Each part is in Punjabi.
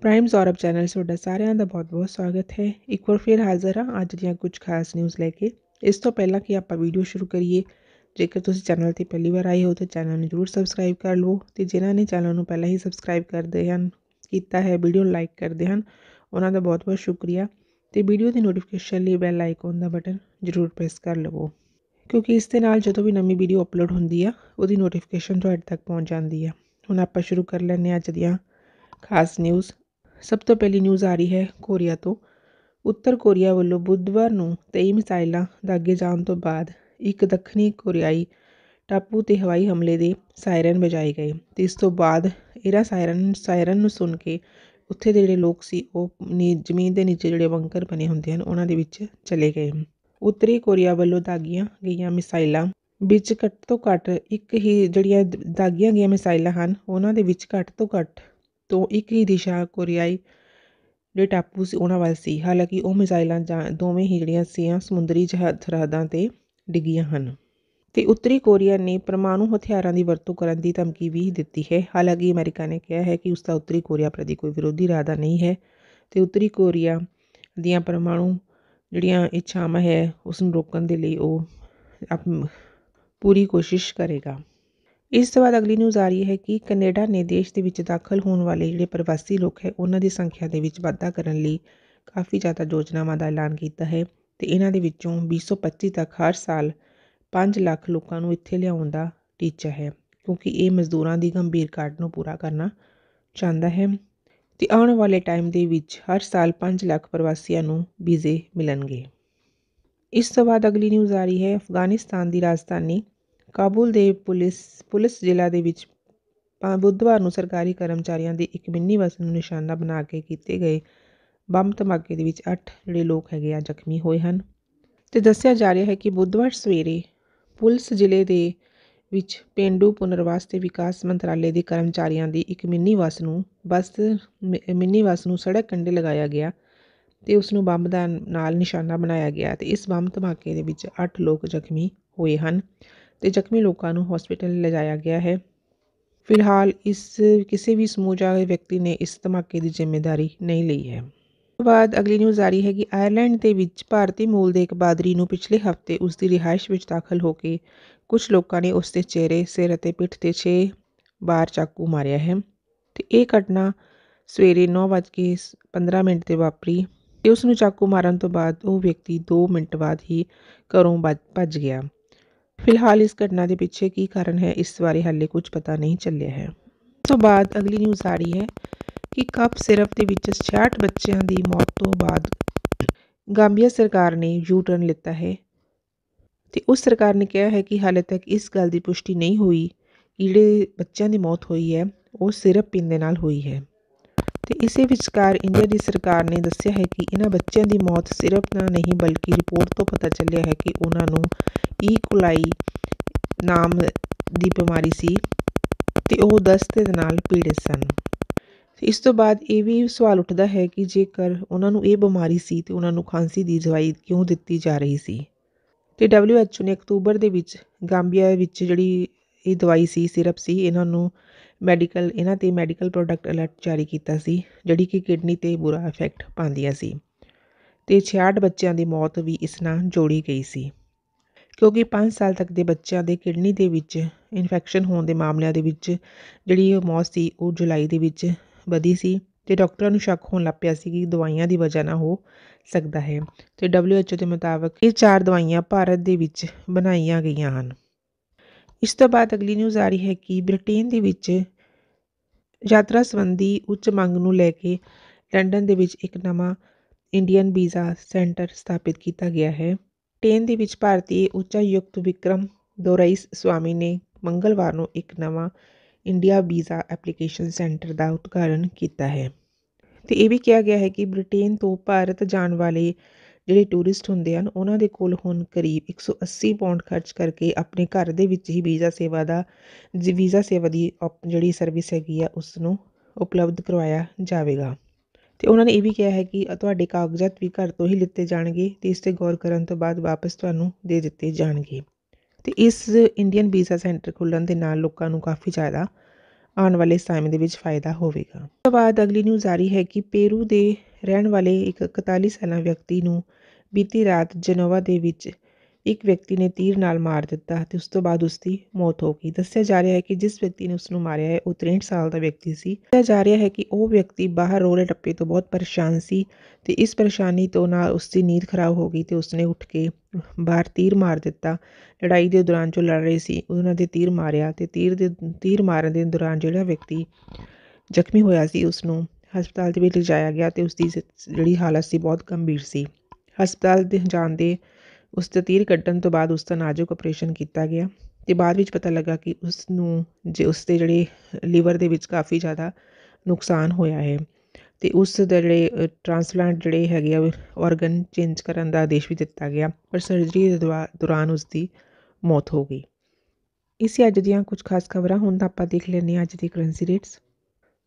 ਪ੍ਰਾਈਮ ਸੌਰਭ ਚੈਨਲ ਤੁਹਾਡਾ ਸਾਰਿਆਂ ਦਾ ਬਹੁਤ-ਬਹੁਤ ਸਵਾਗਤ ਹੈ ਇੱਕ ਵਾਰ ਫਿਰ ਹਾਜ਼ਰ ਹਾਂ ਅੱਜ ਦੀਆਂ ਕੁਝ ਖਾਸ ਨਿਊਜ਼ ਲੈ ਕੇ ਇਸ ਤੋਂ ਪਹਿਲਾਂ ਕਿ ਆਪਾਂ ਵੀਡੀਓ ਸ਼ੁਰੂ ਕਰੀਏ ਜੇਕਰ ਤੁਸੀਂ ਚੈਨਲ ਤੇ ਪਹਿਲੀ ਵਾਰ ਆਏ ਹੋ ਤਾਂ ਚੈਨਲ ਨੂੰ ਜ਼ਰੂਰ ਸਬਸਕ੍ਰਾਈਬ ਕਰ ਲਵੋ ਤੇ ਜਿਨ੍ਹਾਂ ਨੇ ਚੈਨਲ ਨੂੰ ਪਹਿਲਾਂ ਹੀ ਸਬਸਕ੍ਰਾਈਬ ਕਰਦੇ ਹਨ ਕੀਤਾ ਹੈ ਵੀਡੀਓ ਲਾਈਕ ਕਰਦੇ ਹਨ ਉਹਨਾਂ ਦਾ ਬਹੁਤ-ਬਹੁਤ ਸ਼ੁਕਰੀਆ ਤੇ ਵੀਡੀਓ ਦੀ ਨੋਟੀਫਿਕੇਸ਼ਨ ਲਈ ਬੈਲ ਆਈਕਨ ਦਾ ਬਟਨ ਜ਼ਰੂਰ ਪ੍ਰੈਸ ਕਰ ਲਵੋ ਕਿਉਂਕਿ ਇਸ ਦੇ ਨਾਲ ਜਦੋਂ ਵੀ ਨਵੀਂ ਵੀਡੀਓ ਅਪਲੋਡ ਹੁੰਦੀ ਆ ਉਹਦੀ ਨੋਟੀਫਿਕੇਸ਼ਨ ਤੁਹਾਡੇ ਤੱਕ ਪਹੁੰਚ ਜਾਂਦੀ ਆ ਹੁਣ ਆਪਾਂ ਸ਼ੁਰੂ ਕਰ ਲੈਂਦੇ ਹਾਂ ਅੱਜ ਦੀਆਂ ਖਾਸ ਨਿਊਜ਼ ਸਭ ਤੋਂ ਪਹਿਲੀ ਨਿਊਜ਼ ਆ ਰਹੀ ਹੈ ਕੋਰੀਆ ਤੋਂ ਉੱਤਰ ਕੋਰੀਆ ਵੱਲੋਂ ਬੁੱਧਵਾਰ ਨੂੰ 23 ਮਿਸਾਈਲਾਂ ਦਾਗੇ ਜਾਣ ਤੋਂ ਬਾਅਦ ਇੱਕ ਦੱਖਣੀ ਕੋਰੀਆਈ ਟਾਪੂ 'ਤੇ ਹਵਾਈ ਹਮਲੇ ਦੇ ਸਾਇਰਨ ਵਜਾਏ ਗਏ ਅਤੇ ਇਸ ਤੋਂ ਬਾਅਦ ਇਹਨਾਂ ਸਾਇਰਨ ਸਾਇਰਨ ਨੂੰ ਸੁਣ ਕੇ ਉੱਥੇ ਦੇ ਜਿਹੜੇ ਲੋਕ ਸੀ ਉਹ ਨੀ ਜ਼ਮੀਨ ਦੇ ਨੀਚੇ ਜਿਹੜੇ ਬੰਕਰ ਬਣੇ ਹੁੰਦੇ ਹਨ ਉਹਨਾਂ ਦੇ ਵਿੱਚ ਚਲੇ ਗਏ ਉੱਤਰੀ ਕੋਰੀਆ ਵੱਲੋਂ ਦਾਗੀਆਂ ਗਈਆਂ ਮਿਸਾਈਲਾਂ ਵਿੱਚ ਘੱਟ ਤੋਂ ਘੱਟ ਇੱਕ ਹੀ ਜਿਹੜੀਆਂ ਦਾਗੀਆਂ ਗਈਆਂ ਮਿਸਾਈਲਾਂ ਹਨ ਉਹਨਾਂ ਦੇ ਵਿੱਚ ਘੱਟ ਤੋਂ ਘੱਟ ਤੋਂ ਇੱਕ ਹੀ ਦਿਸ਼ਾ ਕੋਰੀਆਈ ਜਿਹੜੇ ਟਾਪੂ ਸੀ ਉਹਨਾਂ ਵੱਲ ਸੀ ਹਾਲਾਂਕਿ ਉਹ ਮਿਜ਼ਾਈਲਾਂ ਜਾਂ ਦੋਵੇਂ ਹੀ ਜਿਹੜੀਆਂ ਸੀਆਂ ਸਮੁੰਦਰੀ ਜਹਾਜ਼ ਸਰਹੱਦਾਂ 'ਤੇ ਡਿੱਗੀਆਂ ਹਨ ਤੇ ਉੱਤਰੀ ਕੋਰੀਆ ਨੇ ਪਰਮਾਣੂ ਹਥਿਆਰਾਂ ਦੀ ਵਰਤੋਂ ਕਰਨ ਦੀ ਧਮਕੀ ਵੀ ਦਿੱਤੀ ਹੈ ਹਾਲਾਂਕਿ ਅਮਰੀਕਾ ਨੇ ਕਿਹਾ ਹੈ ਕਿ ਉਸ ਦਾ ਉੱਤਰੀ ਕੋਰੀਆ ਪ੍ਰਤੀ ਕੋਈ ਵਿਰੋਧੀ ਇਰਾਦਾ ਨਹੀਂ ਹੈ ਤੇ ਉੱਤਰੀ ਕੋਰੀਆ ਦੀਆਂ ਪਰਮਾਣੂ ਜਿਹੜੀਆਂ ਇੱਛਾਵਾਂ ਹੈ ਉਸ ਨੂੰ ਰੋਕਣ ਦੇ ਲਈ ਉਹ ਪੂਰੀ ਕੋਸ਼ਿਸ਼ ਕਰੇਗਾ ਇਸ ਤੋਂ ਬਾਅਦ ਅਗਲੀ ਨਿਊਜ਼ ਆ ਰਹੀ ਹੈ ਕਿ ਕੈਨੇਡਾ ਨੇ ਦੇਸ਼ ਦੇ ਵਿੱਚ ਦਾਖਲ ਹੋਣ ਵਾਲੇ ਜਿਹੜੇ ਪ੍ਰਵਾਸੀ ਲੋਕ ਹੈ ਉਹਨਾਂ ਦੀ ਸੰਖਿਆ ਦੇ ਵਿੱਚ ਵਾਧਾ ਕਰਨ ਲਈ ਕਾਫੀ ਜ਼ਿਆਦਾ ਯੋਜਨਾਵਾਂ ਦਾ ਐਲਾਨ ਕੀਤਾ ਹੈ ਤੇ ਇਹਨਾਂ ਦੇ ਵਿੱਚੋਂ 2025 ਤੱਕ ਹਰ ਸਾਲ 5 ਲੱਖ ਲੋਕਾਂ ਨੂੰ ਇੱਥੇ ਲਿਆਉਣ ਦਾ ਟੀਚਾ ਹੈ ਕਿਉਂਕਿ ਇਹ ਮਜ਼ਦੂਰਾਂ ਦੀ ਗੰਭੀਰ ਘਾਟ ਨੂੰ ਪੂਰਾ ਕਰਨਾ ਚਾਹੁੰਦਾ ਹੈ ਤੇ ਆਉਣ ਵਾਲੇ ਟਾਈਮ ਦੇ ਵਿੱਚ ਹਰ ਸਾਲ 5 ਲੱਖ ਪ੍ਰਵਾਸੀਆਂ ਨੂੰ ਵੀਜ਼ੇ ਮਿਲਣਗੇ ਇਸ ਤੋਂ ਬਾਅਦ ਅਗਲੀ ਨਿਊਜ਼ ਆ ਰਹੀ ਹੈ ਅਫਗਾਨਿਸਤਾਨ ਦੀ ਰਾਜਧਾਨੀ ਕਾਬੁਲ ਦੇ ਪੁਲਿਸ ਪੁਲਿਸ ਜ਼ਿਲ੍ਹਾ ਦੇ ਵਿੱਚ ਬੁੱਧਵਾਰ ਨੂੰ ਸਰਕਾਰੀ ਕਰਮਚਾਰੀਆਂ ਦੀ ਇੱਕ ਮਿੰਨੀ ਬੱਸ ਨੂੰ ਨਿਸ਼ਾਨਾ ਬਣਾ ਕੇ ਕੀਤੇ ਗਏ ਬੰਬ ਧਮਾਕੇ ਦੇ ਵਿੱਚ 8 ਜਿਹੜੇ ਲੋਕ ਹੈਗੇ ਆ ਜ਼ਖਮੀ ਹੋਏ ਹਨ ਤੇ ਦੱਸਿਆ ਜਾ ਰਿਹਾ ਹੈ ਕਿ ਬੁੱਧਵਾਰ ਸਵੇਰੇ ਪੁਲਿਸ ਜ਼ਿਲ੍ਹੇ ਦੇ ਵਿੱਚ ਪਿੰਡੂ ਪੁਨਰਵਾਸ ਤੇ ਵਿਕਾਸ ਮੰਤਰਾਲੇ ਦੇ ਕਰਮਚਾਰੀਆਂ ਦੀ ਇੱਕ ਮਿੰਨੀ ਬੱਸ ਨੂੰ ਬੱਸ ਮਿੰਨੀ ਬੱਸ ਨੂੰ ਸੜਕ ਕੰਢੇ ਲਗਾਇਆ ਗਿਆ ਤੇ ਉਸ ਨੂੰ ਬੰਬ ਦਾ ਨਾਲ ਨਿਸ਼ਾਨਾ ਬਣਾਇਆ ਗਿਆ ਤੇ ਇਸ ਬੰਬ ਧਮਾਕੇ ਦੇ ਵਿੱਚ 8 ਲੋਕ ਜ਼ਖਮੀ ਹੋਏ ਹਨ ਤੇ ਜ਼ਖਮੀ ਲੋਕਾਂ ਨੂੰ ਹਸਪੀਟਲ ਲਿਜਾਇਆ ਗਿਆ ਹੈ ਫਿਲਹਾਲ ਇਸ ਕਿਸੇ ਵੀ ਸਮੂਹ ਜਾਂ ਵਿਅਕਤੀ ਨੇ ਇਸ ਧਮਾਕੇ ਦੀ ਜ਼ਿੰਮੇਵਾਰੀ ਨਹੀਂ ਲਈ ਹੈ ਬਾਅਦ ਅਗਲੀ ਨਿਊਜ਼ ਆ ਰਹੀ ਹੈ ਕਿ ਆਇਰਲੈਂਡ ਦੇ ਵਿੱਚ ਭਾਰਤੀ ਮੂਲ ਦੇ ਇੱਕ ਬਾਦਰੀ ਨੂੰ ਪਿਛਲੇ ਹਫਤੇ ਉਸ ਦੀ ਰਿਹائش ਵਿੱਚ ਦਾਖਲ ਹੋ ਕੇ ਕੁਝ ਲੋਕਾਂ ਨੇ ਉਸ ਦੇ ਚਿਹਰੇ ਸਿਰ ਅਤੇ ਪਿੱਠ ਤੇ 6 ਬਾਰ ਚਾਕੂ ਮਾਰਿਆ ਹੈ ਤੇ ਇਹ ਘਟਨਾ ਸਵੇਰੇ 9:15 ਮਿੰਟ ਤੇ ਵਾਪਰੀ ਤੇ ਉਸ ਨੂੰ ਚਾਕੂ ਮਾਰਨ ਤੋਂ ਬਾਅਦ ਉਹ ਵਿਅਕਤੀ 2 ਮਿੰਟ ਬਾਅਦ ਹੀ ਘਰੋਂ ਭੱਜ ਗਿਆ ਫਿਲਹਾਲ ਇਸ ਘਟਨਾ ਦੇ ਪਿੱਛੇ ਕੀ ਕਾਰਨ ਹੈ ਇਸ ਬਾਰੇ ਹਾਲੇ ਕੁਝ ਪਤਾ ਨਹੀਂ ਚੱਲਿਆ ਹੈ ਇਸ ਤੋਂ ਬਾਅਦ ਅਗਲੀ ਨਿਊਜ਼ ਆ ਰਹੀ ਹੈ ਕਿ ਕੱਪ ਸਿਰਫ ਦੇ ਵਿੱਚ 66 ਬੱਚਿਆਂ ਦੀ ਮੌਤ ਤੋਂ ਬਾਅਦ ਗਾਂਬੀਆ ਸਰਕਾਰ ਨੇ ਯੂ ਟਰਨ ਲਿੱਤਾ ਹੈ ਤੇ ਉਸ ਸਰਕਾਰ ਨੇ ਕਿਹਾ ਹੈ ਕਿ ਹਾਲੇ ਤੱਕ ਇਸ ਗੱਲ ਦੀ ਪੁਸ਼ਟੀ ਨਹੀਂ ਹੋਈ ਕਿ ਜਿਹੜੇ ਬੱਚਿਆਂ ਦੀ ਮੌਤ ਹੋਈ ਹੈ ਉਹ ਸਿਰਫ ਪਿੰਦੇ ਨਾਲ ਹੋਈ ਹੈ ਤੇ ਇਸੇ ਵਿਚਕਾਰ ਇੰਡੀਆ ਦੀ ਸਰਕਾਰ ਨੇ ਦੱਸਿਆ ਹੈ ਕਿ ਇਹਨਾਂ ਬੱਚਿਆਂ ਦੀ ਮੌਤ ਸਿਰਫ ਨਾ ਨਹੀਂ ਬਲਕਿ ਰਿਪੋਰਟ ਤੋਂ ਪਤਾ ਚੱਲਿਆ ਹੈ ਕਿ ਉਹਨਾਂ ਨੂੰ ਈ ਕੁਲਾਈ ਨਾਮ ਦੀ ਬਿਮਾਰੀ ਸੀ ਤੇ ਉਹ ਦਸਤ ਦੇ ਨਾਲ ਪੀੜਿਤ ਸਨ ਇਸ ਤੋਂ ਬਾਅਦ ਇਹ ਵੀ ਸਵਾਲ ਉੱਠਦਾ ਹੈ ਕਿ ਜੇਕਰ ਉਹਨਾਂ ਨੂੰ ਇਹ ਬਿਮਾਰੀ ਸੀ ਤੇ ਉਹਨਾਂ ਨੂੰ ਖਾਂਸੀ ਦੀ ਦਵਾਈ ਕਿਉਂ ਦਿੱਤੀ ਜਾ ਰਹੀ ਸੀ ਤੇ WHO ਨੇ ਅਕਤੂਬਰ ਦੇ ਵਿੱਚ ਗਾਂਬੀਆ ਵਿੱਚ ਜਿਹੜੀ ਇਹ ਦਵਾਈ ਸੀ ਸਿਰਪ ਸੀ ਇਹਨਾਂ ਨੂੰ ਮੈਡੀਕਲ ਇਹਨਾਂ ਤੇ ਮੈਡੀਕਲ ਪ੍ਰੋਡਕਟ ਅਲਰਟ ਜਾਰੀ ਕੀਤਾ ਸੀ ਜਿਹੜੀ ਕਿ ਕਿਡਨੀ ਤੇ ਬੁਰਾ ਇਫੈਕਟ ਪਾਉਂਦੀਆਂ ਸੀ ਤੇ 66 ਬੱਚਿਆਂ ਦੀ ਮੌਤ ਵੀ ਇਸ ਨਾਲ ਜੋੜੀ ਗਈ ਸੀ ਕਿਉਂਕਿ 5 ਸਾਲ ਤੱਕ ਦੇ ਬੱਚਿਆਂ ਦੇ ਕਿਡਨੀ ਦੇ ਵਿੱਚ ਇਨਫੈਕਸ਼ਨ ਹੋਣ ਦੇ ਮਾਮਲਿਆਂ ਦੇ ਵਿੱਚ ਜਿਹੜੀ ਮੌਤ ਸੀ ਉਹ ਜੁਲਾਈ ਦੇ ਵਿੱਚ ਵਧੀ ਸੀ ਤੇ ਡਾਕਟਰਾਂ ਨੂੰ ਸ਼ੱਕ ਹੋਣ ਲੱਗ ਪਿਆ ਸੀ ਕਿ ਦਵਾਈਆਂ ਦੀ ਵਜ੍ਹਾ ਨਾਲ ਹੋ ਸਕਦਾ ਹੈ ਤੇ WHO ਦੇ ਮੁਤਾਬਕ ਇਹ ਚਾਰ ਦਵਾਈਆਂ ਭਾਰਤ ਦੇ ਵਿੱਚ ਬਣਾਈਆਂ ਗਈਆਂ ਹਨ ਇਸ ਤੋਂ ਬਾਅਦ ਅਗਲੀ ਨਿਊਜ਼ ਆ ਰਹੀ ਹੈ ਕਿ ਬ੍ਰਿਟੇਨ ਦੇ ਵਿੱਚ ਯਾਤਰਾ ਸੰਬੰਧੀ ਉੱਚ ਮੰਗ ਨੂੰ ਲੈ ਕੇ ਲੰਡਨ ਦੇ ਵਿੱਚ ਇੱਕ ਨਵਾਂ ਇੰਡੀਅਨ ਵੀਜ਼ਾ ਸੈਂਟਰ ਸਥਾਪਿਤ ਕੀਤਾ ਗਿਆ ਹੈ ਟੇਨ ਦੇ ਵਿੱਚ ਭਾਰਤੀ ਉੱਚਾਯੁਕਤ ਵਿਕਰਮ ਦੋਰਾਈਸ ਸਵਾਮੀ ਨੇ ਮੰਗਲਵਾਰ ਨੂੰ ਇੱਕ ਨਵਾਂ ਇੰਡੀਆ ਵੀਜ਼ਾ ਐਪਲੀਕੇਸ਼ਨ ਸੈਂਟਰ ਦਾ ਉਦਘਾਟਨ ਕੀਤਾ ਹੈ ਤੇ ਇਹ ਵੀ ਕਿਹਾ ਗਿਆ ਹੈ ਕਿ ਬ੍ਰਿਟੇਨ ਤੋਂ ਭਾਰਤ ਜਾਣ ਵਾਲੇ ਜਿਹੜੇ ਟੂਰਿਸਟ ਹੁੰਦੇ ਹਨ ਉਹਨਾਂ ਦੇ ਕੋਲ ਹੁਣ ਕਰੀਬ ਇੱਕ ਸੌ ਅੱਸੀ ਪੌਂਡ ਖਰਚ ਕਰਕੇ ਆਪਣੇ ਘਰ ਦੇ ਵਿੱਚ ਹੀ ਵੀਜ਼ਾ ਸੇਵਾ ਦਾ ਵੀਜ਼ਾ ਸੇਵਾ ਦੀ ਓਪ ਜਿਹੜੀ ਸਰਵਿਸ ਹੈਗੀ ਆ ਉਸ ਨੂੰ ਉਪਲਬਧ ਕਰਵਾਇਆ ਜਾਵੇਗਾ ਅਤੇ ਉਹਨਾਂ ਨੇ ਇਹ ਵੀ ਕਿਹਾ ਹੈ ਕਿ ਤੁਹਾਡੇ ਕਾਗਜ਼ਾਤ ਵੀ ਘਰ ਤੋਂ ਹੀ ਲਿੱਤੇ ਜਾਣਗੇ ਅਤੇ ਇਸ 'ਤੇ ਗੌਰ ਕਰਨ ਤੋਂ ਬਾਅਦ ਵਾਪਸ ਤੁਹਾਨੂੰ ਦੇ ਦਿੱਤੇ ਜਾਣਗੇ ਅਤੇ ਇਸ ਇੰਡੀਅਨ ਵੀਜ਼ਾ ਸੈਂਟਰ ਖੁੱਲ੍ਹਣ ਦੇ ਨਾਲ ਲੋਕਾਂ ਨੂੰ ਕਾਫੀ ਜ਼ਿਆਦਾ ਆਉਣ ਵਾਲੇ ਸਮੇਂ ਦੇ ਵਿੱਚ ਫਾਇਦਾ ਹੋਵੇਗਾ ਉਸ ਤੋਂ ਬਾਅਦ ਅਗਲੀ ਨਿਊਜ਼ ਆ ਰਹੀ ਹੈ ਕਿ ਪੇਰੂ ਦੇ ਰਹਿਣ ਵਾਲੇ ਇੱਕ 41 ਸਾਲਾਂ ਵਿਅਕਤੀ ਨੂੰ ਬੀਤੀ ਰਾਤ ਜਨੋਵਾ ਦੇ ਵਿੱਚ ਇੱਕ ਵਿਅਕਤੀ ਨੇ ਤੀਰ ਨਾਲ ਮਾਰ ਦਿੱਤਾ ਤੇ ਉਸ ਤੋਂ ਬਾਅਦ ਉਸ ਦੀ ਮੌਤ ਹੋ ਗਈ ਦੱਸਿਆ ਜਾ ਰਿਹਾ ਹੈ ਕਿ ਜਿਸ ਵਿਅਕਤੀ ਨੇ ਉਸ ਨੂੰ ਮਾਰਿਆ ਹੈ ਉਹ 63 ਸਾਲ ਦਾ ਵਿਅਕਤੀ ਸੀ ਦੱਸਿਆ ਜਾ ਰਿਹਾ ਹੈ ਕਿ ਉਹ ਵਿਅਕਤੀ ਬਾਹਰ ਰੋਲੇ ਟੱਪੇ ਤੋਂ ਬਹੁਤ ਪਰੇਸ਼ਾਨ ਸੀ ਤੇ ਇਸ ਪਰੇਸ਼ਾਨੀ ਤੋਂ ਨਾਲ ਉਸ ਦੀ ਨੀਂਦ ਖਰਾਬ ਹੋ ਗਈ ਤੇ ਉਸ ਨੇ ਉੱਠ ਕੇ ਬਾਹਰ ਤੀਰ ਮਾਰ ਦਿੱਤਾ ਲੜਾਈ ਦੇ ਦੌਰਾਨ ਜੋ ਲੜ ਰਹੇ ਸੀ ਉਹਨਾਂ ਦੇ ਤੀਰ ਮਾਰਿਆ ਤੇ ਤੀਰ ਦੇ ਤੀਰ ਮਾਰਨ ਦੇ ਦੌਰਾਨ ਜਿਹੜਾ ਵਿਅਕਤੀ ਜ਼ਖਮੀ ਹੋਇਆ ਸੀ ਉਸ ਨੂੰ ਹਸਪਤਾਲ ਦੇ ਵਿੱਚ ਲਿਜਾਇਆ ਗਿਆ ਤੇ ਉਸ ਦੀ ਜਿਹੜੀ ਹਾਲਤ ਸੀ ਬਹੁਤ ਗੰਭੀਰ ਸੀ ਹਸਪਤਾਲ ਲਿਜਾਣ ਦੇ ਉਸ ਤੋਂ ਤੀਰ ਕੱਢਣ ਤੋਂ ਬਾਅਦ ਉਸ ਦਾ ਨਾਜ਼ੁਕ ਆਪਰੇਸ਼ਨ ਕੀਤਾ ਗਿਆ ਤੇ ਬਾਅਦ ਵਿੱਚ ਪਤਾ ਲੱਗਾ ਕਿ ਉਸ ਨੂੰ ਜੇ ਉਸ ਦੇ ਜਿਹੜੇ ਲੀਵਰ ਦੇ ਵਿੱਚ ਕਾਫੀ ਜ਼ਿਆਦਾ ਨੁਕਸਾਨ ਹੋਇਆ ਹੈ ਤੇ ਉਸ ਦੇ ਜਿਹੜੇ ਟ੍ਰਾਂਸਪਲਾਂਟ ਜਿਹੜੇ ਹੈਗੇ ਆ ਆਰਗਨ ਚੇਂਜ ਕਰਨ ਦਾ ਆਦੇਸ਼ ਵੀ ਦਿੱਤਾ ਗਿਆ ਪਰ ਸਰਜਰੀ ਦੇ ਦੌਰਾਨ ਉਸ ਦੀ ਮੌਤ ਹੋ ਗਈ ਇਸੇ ਅੱਜ ਦੀਆਂ ਕੁਝ ਖਾਸ ਖਬਰਾਂ ਹੁਣ ਤਾਂ ਆਪਾਂ ਦੇਖ ਲੈਂਦੇ ਹਾਂ ਅੱਜ ਦੀ ਕਰੰਸੀ ਰੇਟਸ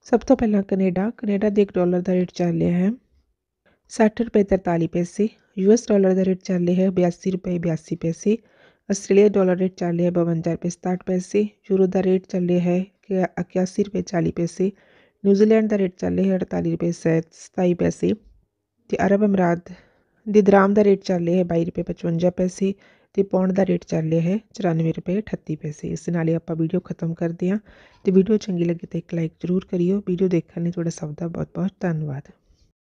ਸਭ ਤੋਂ ਪਹਿਲਾਂ ਕੈਨੇਡਾ ਕੈਨੇਡਾ ਦੇ 1 ਡਾਲਰ ਦਾ ਰੇਟ ਚੱਲ ਰਿਹਾ ਹੈ सठ रुपये तरताली पैसे यू एस डॉलर का रेट चल रहा है बयासी रुपये बयासी पैसे आस्ट्रेलिया डॉलर रेट चल रहा है बवंजा रुपये सताहठ पैसे यूरो का रेट चल रहा है इक्यासी रुपये चाली पैसे न्यूजीलैंड का रेट चल रहा है अड़ताली रुपये सताई पैसे तो अरब अमरात दराम का रेट चल रहा है बई रुपये पचवंजा पैसे तो पौंड का रेट चल रहा है चुरानवे रुपये अठत्ती पैसे इस नाल आप भीडियो खत्म करते हैं तो वीडियो चंकी लगी तो एक लाइक जरूर करियो भीडियो देखने थोड़ा सब का बहुत बहुत धन्यवाद